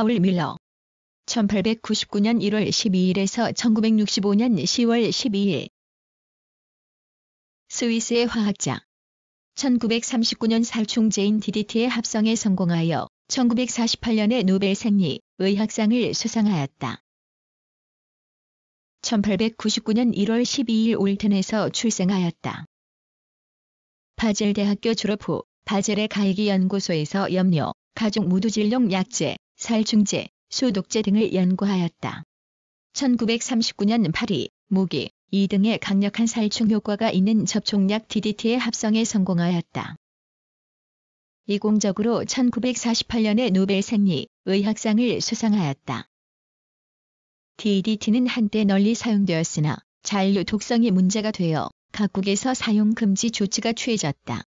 파울 밀러 1899년 1월 12일에서 1965년 10월 12일 스위스의 화학자 1939년 살충제인 DDT의 합성에 성공하여 1948년에 노벨 생리 의학상을 수상하였다. 1899년 1월 12일 올튼에서 출생하였다. 바젤 대학교 졸업 후 바젤의 가이기 연구소에서 염료, 가족 무두질용 약제, 살충제, 소독제 등을 연구하였다. 1939년 파리, 모기, 이등의 강력한 살충 효과가 있는 접촉약 DDT의 합성에 성공하였다. 이공적으로 1948년에 노벨 생리의학상을 수상하였다. DDT는 한때 널리 사용되었으나 잔류 독성이 문제가 되어 각국에서 사용 금지 조치가 취해졌다.